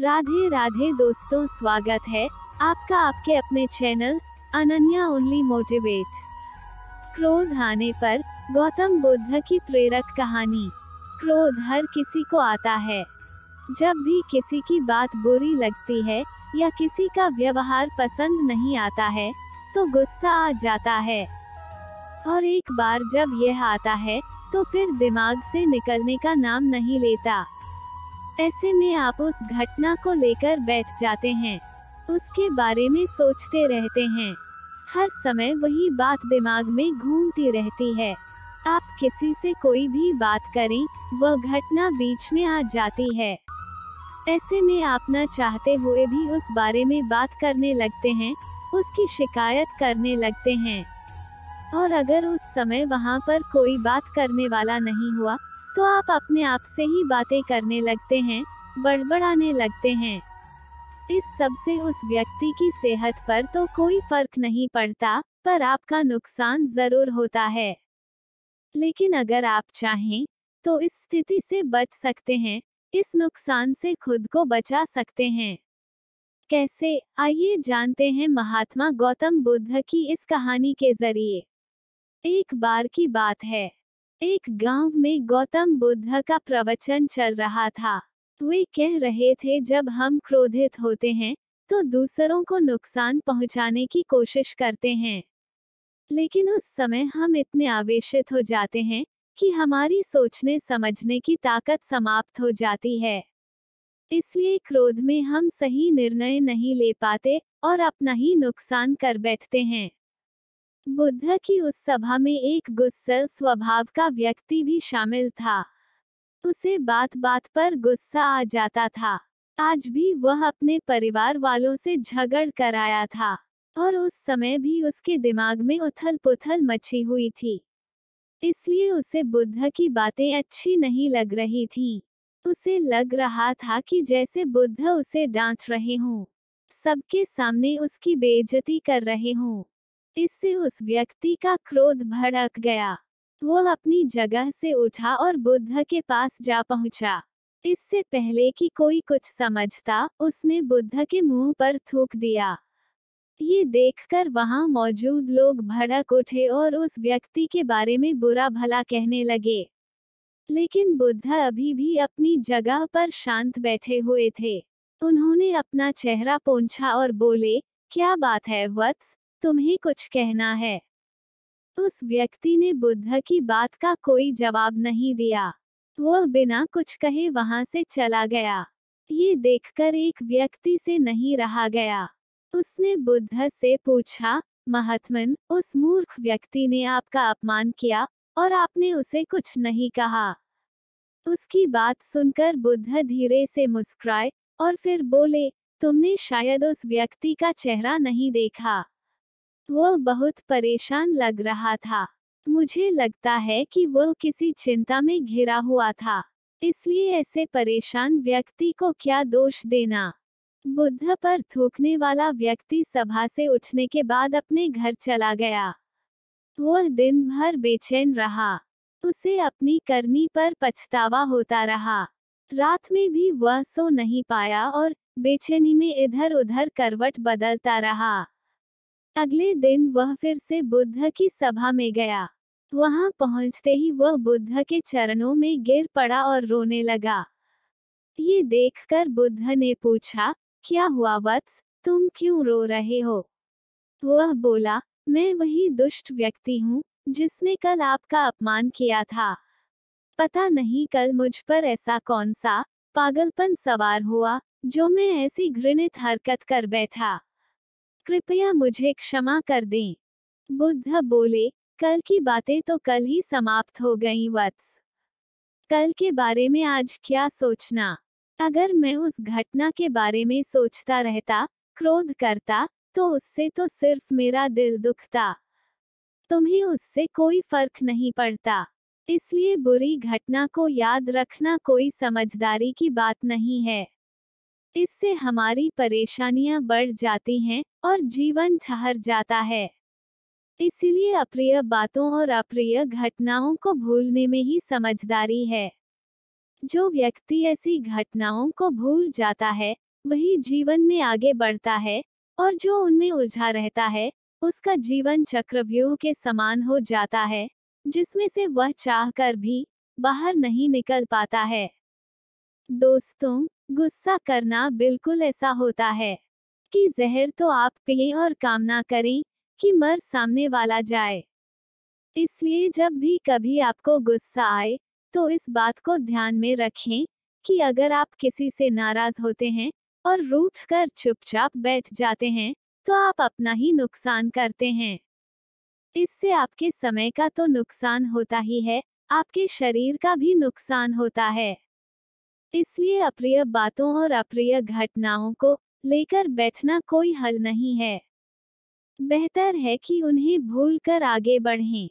राधे राधे दोस्तों स्वागत है आपका आपके अपने चैनल अनन्या ओनली मोटिवेट क्रोध आने पर गौतम बुद्ध की प्रेरक कहानी क्रोध हर किसी को आता है जब भी किसी की बात बुरी लगती है या किसी का व्यवहार पसंद नहीं आता है तो गुस्सा आ जाता है और एक बार जब यह आता है तो फिर दिमाग से निकलने का नाम नहीं लेता ऐसे में आप उस घटना को लेकर बैठ जाते हैं उसके बारे में सोचते रहते हैं हर समय वही बात दिमाग में घूमती रहती है आप किसी से कोई भी बात करें वह घटना बीच में आ जाती है ऐसे में आप न चाहते हुए भी उस बारे में बात करने लगते हैं उसकी शिकायत करने लगते हैं और अगर उस समय वहाँ पर कोई बात करने वाला नहीं हुआ तो आप अपने आप से ही बातें करने लगते हैं बड़बड़ाने लगते हैं इस सब से उस व्यक्ति की सेहत पर तो कोई फर्क नहीं पड़ता पर आपका नुकसान जरूर होता है लेकिन अगर आप चाहें तो इस स्थिति से बच सकते हैं इस नुकसान से खुद को बचा सकते हैं कैसे आइए जानते हैं महात्मा गौतम बुद्ध की इस कहानी के जरिए एक बार की बात है एक गांव में गौतम बुद्ध का प्रवचन चल रहा था वे कह रहे थे जब हम क्रोधित होते हैं तो दूसरों को नुकसान पहुंचाने की कोशिश करते हैं लेकिन उस समय हम इतने आवेशित हो जाते हैं कि हमारी सोचने समझने की ताकत समाप्त हो जाती है इसलिए क्रोध में हम सही निर्णय नहीं ले पाते और अपना ही नुकसान कर बैठते हैं बुद्ध की उस सभा में एक गुस्सल स्वभाव का व्यक्ति भी शामिल था उसे बात बात पर गुस्सा आ जाता था आज भी वह अपने परिवार वालों से झगड़ कर आया था और उस समय भी उसके दिमाग में उथल पुथल मची हुई थी इसलिए उसे बुद्ध की बातें अच्छी नहीं लग रही थी उसे लग रहा था कि जैसे बुद्ध उसे डांट रहे हों सबके सामने उसकी बेइज्जती कर रहे हों इससे उस व्यक्ति का क्रोध भड़क गया वो अपनी जगह से उठा और बुद्ध के पास जा पहुंचा इससे पहले कि कोई कुछ समझता उसने बुद्ध के मुंह पर थूक दिया ये देखकर वहां मौजूद लोग भड़क उठे और उस व्यक्ति के बारे में बुरा भला कहने लगे लेकिन बुद्ध अभी भी अपनी जगह पर शांत बैठे हुए थे उन्होंने अपना चेहरा पोंछा और बोले क्या बात है वत्स तुम्हें कुछ कहना है उस व्यक्ति ने बुद्ध की बात का कोई जवाब नहीं दिया वह बिना कुछ कहे वहां से चला गया ये देखकर एक व्यक्ति से नहीं रहा गया उसने बुद्ध से पूछा महात्मन उस मूर्ख व्यक्ति ने आपका अपमान किया और आपने उसे कुछ नहीं कहा उसकी बात सुनकर बुद्ध धीरे से मुस्कुराए और फिर बोले तुमने शायद उस व्यक्ति का चेहरा नहीं देखा वो बहुत परेशान लग रहा था मुझे लगता है कि वो किसी चिंता में घिरा हुआ था इसलिए ऐसे परेशान व्यक्ति को क्या दोष देना बुद्ध पर थूकने वाला व्यक्ति सभा से उठने के बाद अपने घर चला गया वो दिन भर बेचैन रहा उसे अपनी करनी पर पछतावा होता रहा रात में भी वह सो नहीं पाया और बेचैनी में इधर उधर करवट बदलता रहा अगले दिन वह फिर से बुद्ध की सभा में गया वहां पहुंचते ही वह बुद्ध के चरणों में गिर पड़ा और रोने लगा ये देखकर बुद्ध ने पूछा क्या हुआ वत्स तुम क्यों रो रहे हो वह बोला मैं वही दुष्ट व्यक्ति हूँ जिसने कल आपका अपमान किया था पता नहीं कल मुझ पर ऐसा कौन सा पागलपन सवार हुआ जो मैं ऐसी घृणित हरकत कर बैठा कृपया मुझे क्षमा कर दें बुद्ध बोले कल की बातें तो कल ही समाप्त हो गई वत्स कल के बारे में आज क्या सोचना अगर मैं उस घटना के बारे में सोचता रहता क्रोध करता तो उससे तो सिर्फ मेरा दिल दुखता तुम्हें उससे कोई फर्क नहीं पड़ता इसलिए बुरी घटना को याद रखना कोई समझदारी की बात नहीं है इससे हमारी परेशानियां बढ़ जाती हैं और जीवन ठहर जाता है इसलिए अप्रिय बातों और अप्रिय घटनाओं को भूलने में ही समझदारी है जो व्यक्ति ऐसी घटनाओं को भूल जाता है वही जीवन में आगे बढ़ता है और जो उनमें उलझा रहता है उसका जीवन चक्रव्यूह के समान हो जाता है जिसमें से वह चाह कर भी बाहर नहीं निकल पाता है दोस्तों गुस्सा करना बिल्कुल ऐसा होता है कि जहर तो आप पिए और कामना करें कि मर सामने वाला जाए इसलिए जब भी कभी आपको गुस्सा आए तो इस बात को ध्यान में रखें कि अगर आप किसी से नाराज होते हैं और रूठ कर चुपचाप बैठ जाते हैं तो आप अपना ही नुकसान करते हैं इससे आपके समय का तो नुकसान होता ही है आपके शरीर का भी नुकसान होता है इसलिए अप्रिय बातों और अप्रिय घटनाओं को लेकर बैठना कोई हल नहीं है बेहतर है कि उन्हें भूल कर आगे बढ़ें।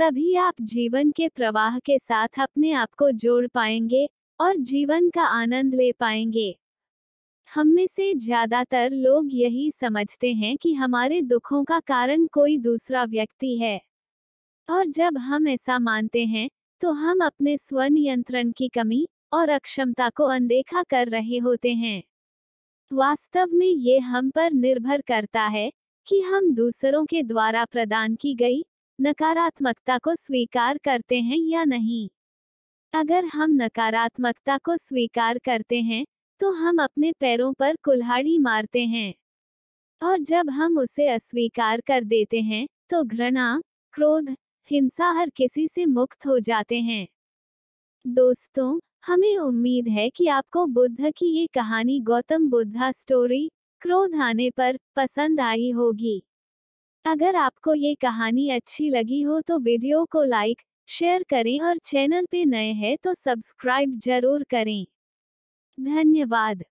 तभी आप जीवन के प्रवाह के साथ अपने आप को जोड़ पाएंगे और जीवन का आनंद ले पाएंगे हम में से ज्यादातर लोग यही समझते हैं कि हमारे दुखों का कारण कोई दूसरा व्यक्ति है और जब हम ऐसा मानते हैं तो हम अपने स्वनियंत्रण की कमी और अक्षमता को अनदेखा कर रहे होते हैं वास्तव में ये हम पर निर्भर करता है कि हम दूसरों के द्वारा प्रदान की गई नकारात्मकता को स्वीकार करते हैं या नहीं अगर हम नकारात्मकता को स्वीकार करते हैं तो हम अपने पैरों पर कुल्हाड़ी मारते हैं और जब हम उसे अस्वीकार कर देते हैं तो घृणा क्रोध हिंसा हर किसी से मुक्त हो जाते हैं दोस्तों हमें उम्मीद है कि आपको बुद्ध की ये कहानी गौतम बुद्धा स्टोरी क्रोध आने पर पसंद आई होगी अगर आपको ये कहानी अच्छी लगी हो तो वीडियो को लाइक शेयर करें और चैनल पे नए हैं तो सब्सक्राइब जरूर करें धन्यवाद